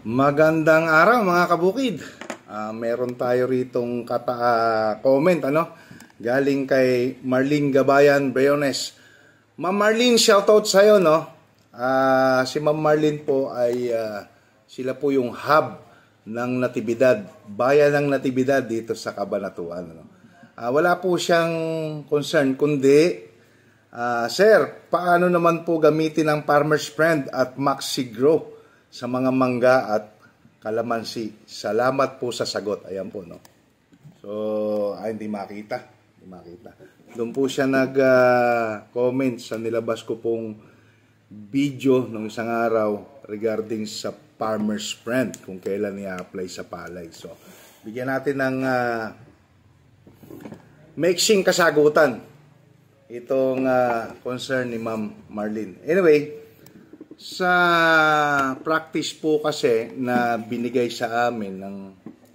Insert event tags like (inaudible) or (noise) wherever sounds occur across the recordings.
Magandang araw mga kabukid. Uh, meron tayo ritong kata uh, comment ano galing kay Marlene Gabayan Breones. Ma'am Marlene, shoutout sa iyo no. Uh, si Ma'am Marlene po ay uh, sila po yung hub ng natibidad, bayan ng natibidad dito sa Kabanatuan no. Uh, wala po siyang concern kundi uh, sir, paano naman po gamitin ang Farmer's Friend at Maxi Group? sa mga mangga at kalamansi. Salamat po sa sagot. Ayan po, no? So, ay, ah, hindi makita. Hindi makita. Doon po siya nag-comment uh, sa nilabas ko pong video nung isang araw regarding sa farmer's friend kung kailan i-apply sa palay. So, bigyan natin ng uh, ah, mixing kasagutan itong uh, concern ni Ma'am Marlene. Anyway, sa practice po kasi na binigay sa amin ng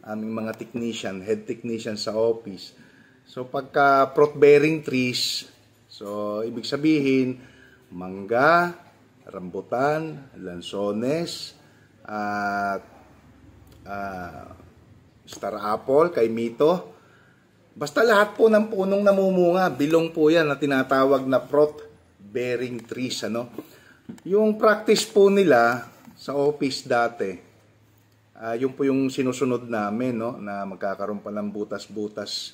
aming mga technician, head technician sa office. So pagka fruit bearing trees, so ibig sabihin mangga, rambutan, lansones, at uh, uh, star apple, kay Mito. Basta lahat po ng punong namumunga, bilong po yan na tinatawag na fruit bearing trees. Ano? Yung practice po nila sa office dati, uh, yun po yung sinusunod namin, no? na magkakaroon pa ng butas-butas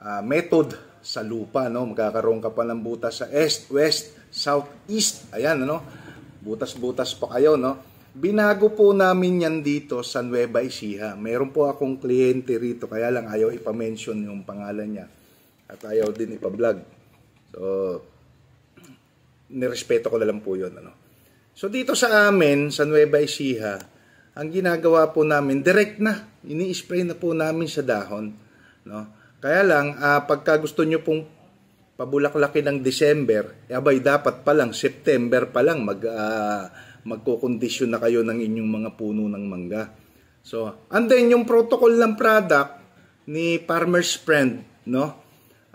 uh, method sa lupa. No? Magkakaroon ka pa ng butas sa east, west, south, east. Ayan, ano? butas-butas pa kayo. No? Binago po namin yan dito sa Nueva Ecija. Meron po akong kliyente rito, kaya lang ayaw ipamention yung pangalan niya. At ayaw din ipablog. So, nirespeto ko na lang po yun. Ano? So dito sa amin, sa Nueva Ecija, ang ginagawa po namin, direct na, ini-spray na po namin sa dahon. No? Kaya lang, uh, pagka gusto nyo pong pabulaklaki ng December, eh, abay dapat pa lang, September pa lang, mag, uh, magkukondisyon na kayo ng inyong mga puno ng mangga. So, and then yung protocol ng product ni Farmer's Friend, no?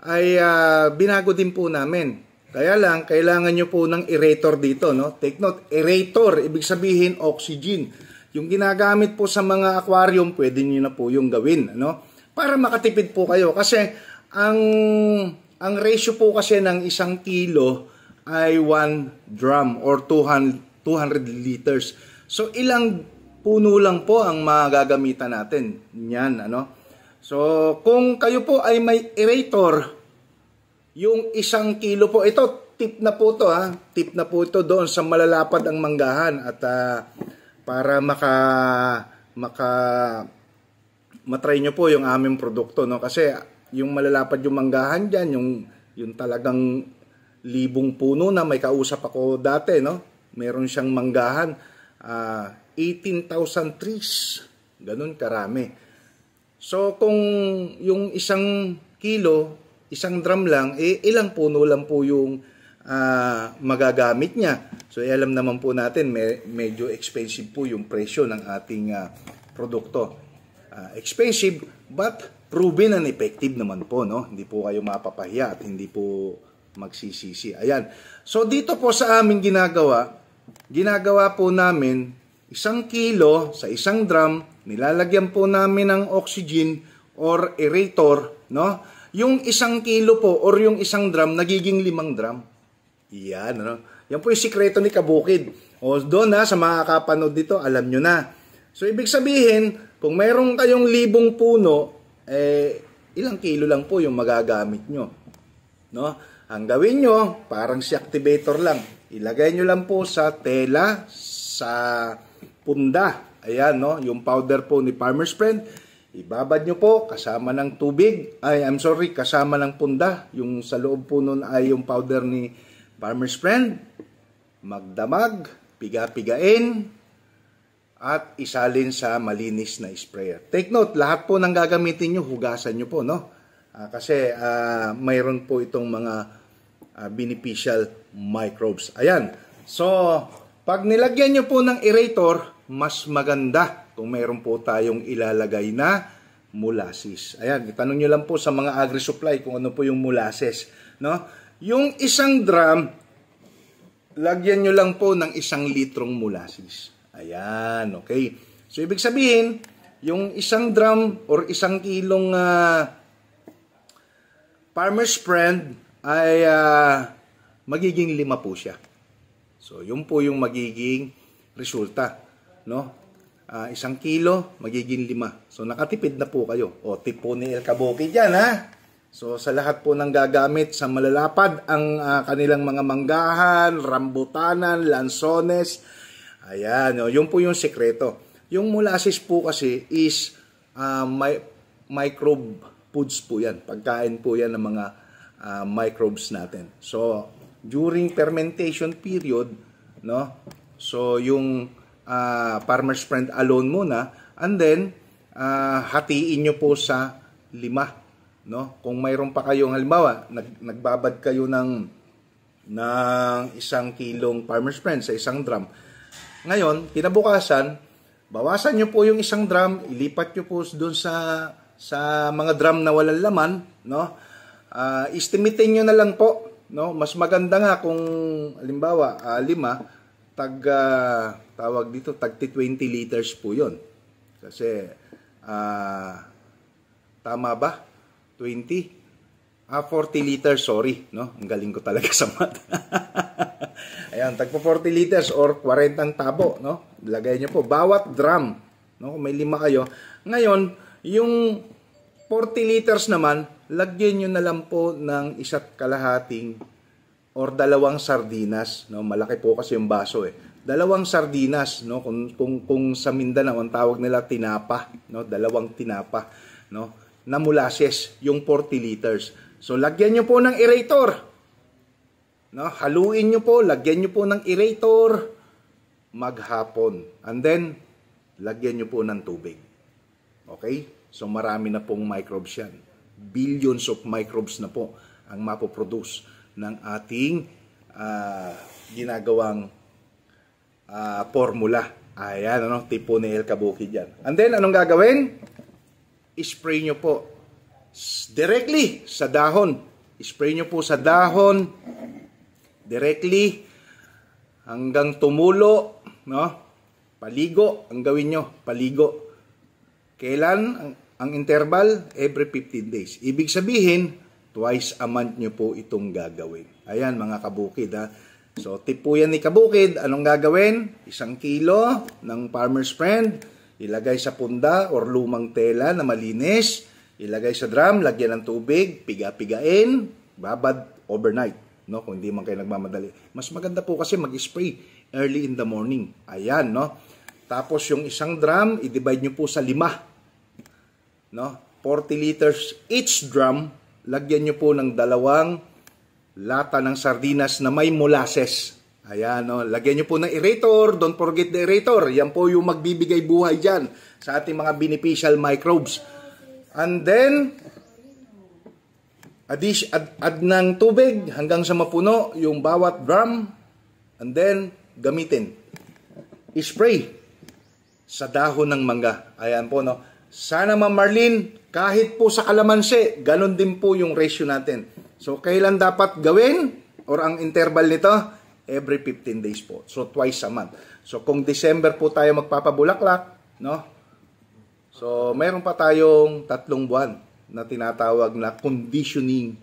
Ay uh, binago din po namin. Kaya lang, kailangan nyo po ng aerator dito. No? Take note, aerator, ibig sabihin oxygen. Yung ginagamit po sa mga aquarium, pwede nyo na po yung gawin. No? Para makatipid po kayo. Kasi ang, ang ratio po kasi ng isang kilo ay 1 drum or 200, 200 liters. So ilang puno lang po ang magagamitan natin. Yan, ano? So kung kayo po ay may aerator, yung isang kilo po, ito, tip na po to ha. Tip na po to doon sa malalapad ang manggahan at uh, para maka maka matry nyo po yung aming produkto no kasi yung malalapad yung manggahan diyan yung yung talagang libong puno na may kausap ako dati no meron siyang manggahan uh, ah, 18,000 trees ganun karami so kung yung isang kilo isang drum lang, eh, ilang puno lang po yung uh, magagamit niya. So, eh, alam naman po natin, me- medyo expensive po yung presyo ng ating uh, produkto. Uh, expensive, but proven and effective naman po, no? Hindi po kayo mapapahiya at hindi po magsisisi. Ayan. So, dito po sa amin ginagawa, ginagawa po namin isang kilo sa isang drum, nilalagyan po namin ng oxygen or aerator, no? yung isang kilo po or yung isang drum nagiging limang drum. Iyan, ano? Yan po yung sikreto ni Kabukid. O doon na, sa mga kapanood dito, alam nyo na. So, ibig sabihin, kung mayroong kayong libong puno, eh, ilang kilo lang po yung magagamit nyo. No? Ang gawin nyo, parang si activator lang. Ilagay nyo lang po sa tela, sa punda. Ayan, no? Yung powder po ni Farmer's Friend Ibabad nyo po kasama ng tubig, ay I'm sorry, kasama ng punda. Yung sa loob po nun ay yung powder ni Farmer's Friend. Magdamag, piga-pigain, at isalin sa malinis na sprayer. Take note, lahat po ng gagamitin nyo, hugasan nyo po, no? Uh, kasi uh, mayroon po itong mga uh, beneficial microbes. Ayan. So, pag nilagyan nyo po ng aerator, mas maganda kung meron po tayong ilalagay na molasses. Ayan, itanong nyo lang po sa mga agri-supply kung ano po yung molasses. No? Yung isang drum, lagyan nyo lang po ng isang litrong molasses. Ayan, okay. So, ibig sabihin, yung isang drum or isang kilong uh, farmer's friend ay uh, magiging lima po siya. So, yun po yung magiging resulta. No? uh, isang kilo, magiging lima. So, nakatipid na po kayo. O, tipo ni El Kabuki dyan, ha? So, sa lahat po ng gagamit sa malalapad, ang uh, kanilang mga manggahan, rambutanan, lansones, ayan, o, yun po yung sekreto. Yung molasses po kasi is uh, ah, my, microbe foods po yan. Pagkain po yan ng mga uh, microbes natin. So, during fermentation period, no? So, yung uh, farmer's friend alone muna and then uh, hatiin nyo po sa lima no kung mayroon pa kayong halimbawa nag, nagbabad kayo ng ng isang kilong farmer's friend sa isang drum ngayon kinabukasan bawasan nyo po yung isang drum ilipat nyo po doon sa sa mga drum na walang laman no uh, ah, estimate nyo na lang po no mas maganda nga kung halimbawa uh, lima tag uh, tawag dito, tagti 20 liters po yon. Kasi, uh, tama ba? 20? Ah, 40 liters, sorry. No? Ang galing ko talaga (laughs) sa mat. Ayan, tagpo 40 liters or 40 ang tabo. No? Lagay nyo po, bawat drum. No? Kung may lima kayo. Ngayon, yung 40 liters naman, lagyan nyo na lang po ng isa't kalahating or dalawang sardinas. No? Malaki po kasi yung baso eh dalawang sardinas no kung kung, kung sa Mindanao ang tawag nila tinapa no dalawang tinapa no na molasses yung 40 liters so lagyan niyo po ng aerator no haluin niyo po lagyan niyo po ng aerator maghapon and then lagyan niyo po ng tubig okay so marami na pong microbes yan billions of microbes na po ang mapoproduce ng ating uh, ginagawang uh, formula. Ayan, ano, tipo ni El Kabuki dyan. And then, anong gagawin? Ispray nyo po directly sa dahon. Ispray nyo po sa dahon directly hanggang tumulo, no? Paligo, ang gawin nyo, paligo. Kailan ang, ang interval? Every 15 days. Ibig sabihin, twice a month nyo po itong gagawin. Ayan mga kabukid ha. So, tip ni Kabukid. Anong gagawin? Isang kilo ng Farmer's Friend. Ilagay sa punda or lumang tela na malinis. Ilagay sa drum, lagyan ng tubig, piga-pigain, babad overnight. No, kung hindi man kayo nagmamadali. Mas maganda po kasi mag-spray early in the morning. Ayan, no? Tapos yung isang drum, i-divide nyo po sa lima. No? 40 liters each drum, lagyan nyo po ng dalawang lata ng sardinas na may molasses. Ayan, no? lagyan nyo po ng aerator. Don't forget the aerator. Yan po yung magbibigay buhay dyan sa ating mga beneficial microbes. And then, adish, ad, ad ng tubig hanggang sa mapuno yung bawat drum. And then, gamitin. Ispray sa dahon ng mangga. Ayan po, no? Sana, Ma'am Marlene, kahit po sa kalamansi, ganun din po yung ratio natin. So, kailan dapat gawin? Or ang interval nito? Every 15 days po. So, twice a month. So, kung December po tayo magpapabulaklak, no? So, mayroon pa tayong tatlong buwan na tinatawag na conditioning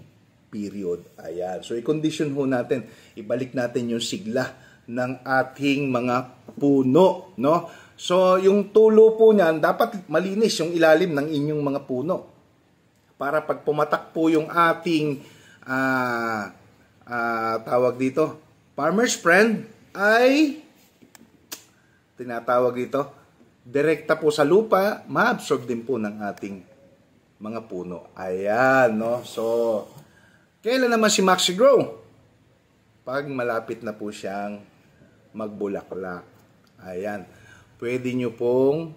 period. Ayan. So, i-condition ho natin. Ibalik natin yung sigla ng ating mga puno, no? So, yung tulo po niyan, dapat malinis yung ilalim ng inyong mga puno. Para pag pumatak po yung ating uh, uh, tawag dito, farmer's friend ay tinatawag dito, direkta po sa lupa, maabsorb din po ng ating mga puno. Ayan, no? So, kailan naman si Maxi Grow? Pag malapit na po siyang magbulaklak. Ayan. Pwede nyo pong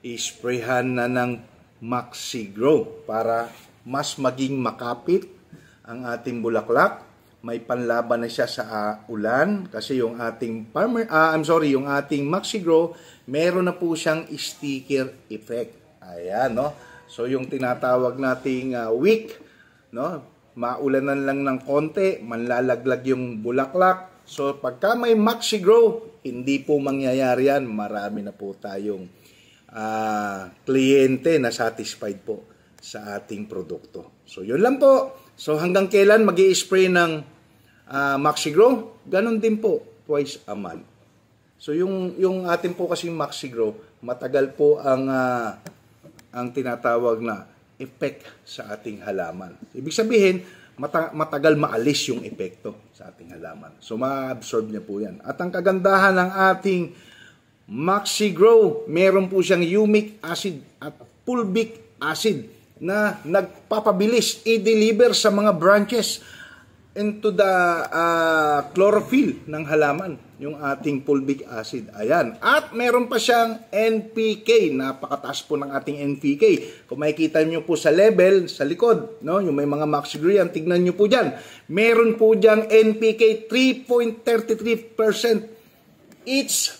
isprayhan na ng Maxi Grow para mas maging makapit ang ating bulaklak. May panlaban na siya sa uh, ulan kasi yung ating farmer uh, I'm sorry, yung ating Maxi Grow, meron na po siyang sticker effect. Ayan, no? So yung tinatawag nating uh, wick, no? Maulanan lang ng konti, manlalaglag yung bulaklak, So pagka may maxi grow, hindi po mangyayari yan. Marami na po tayong uh, kliyente na satisfied po sa ating produkto. So yun lang po. So hanggang kailan mag spray ng uh, Maxigro? Ganon din po, twice a month. So yung, yung atin po kasi MaxiGrow, matagal po ang, uh, ang tinatawag na effect sa ating halaman. Ibig sabihin, mata- matagal maalis yung epekto sa ating halaman. So ma-absorb niya po yan. At ang kagandahan ng ating MaxiGrow, meron po siyang humic acid at fulvic acid na nagpapabilis i-deliver sa mga branches into the uh, chlorophyll ng halaman, yung ating fulvic acid. Ayan. At meron pa siyang NPK. Napakataas po ng ating NPK. Kung makikita niyo po sa level, sa likod, no? yung may mga maxigrian, tignan niyo po diyan. Meron po diyang NPK 3.33% each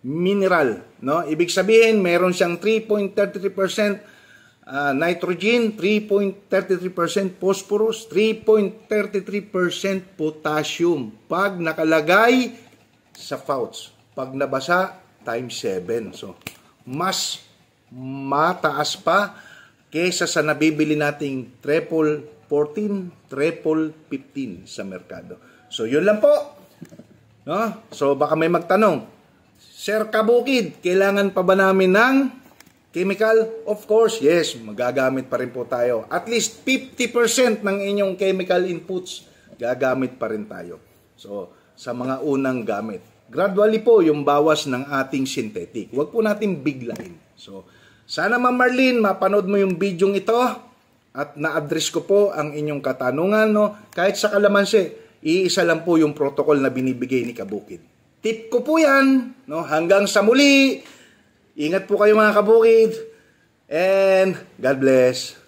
mineral. No? Ibig sabihin, meron siyang 3.33% uh, nitrogen, 3.33%, phosphorus, 3.33% potassium. Pag nakalagay sa fouts, pag nabasa, times 7. So, mas mataas pa kesa sa nabibili nating triple 14, triple 15 sa merkado. So, yun lang po. No? So, baka may magtanong, Sir Kabukid, kailangan pa ba namin ng Chemical, of course, yes, magagamit pa rin po tayo. At least 50% ng inyong chemical inputs, gagamit pa rin tayo. So, sa mga unang gamit. Gradually po yung bawas ng ating synthetic. Huwag po natin biglain. So, sana ma Marlene, mapanood mo yung video ito at na-address ko po ang inyong katanungan. No? Kahit sa kalamansi, iisa lang po yung protocol na binibigay ni Kabukid. Tip ko po yan. No? Hanggang sa muli! Ingat po kayo mga kabukid. And God bless.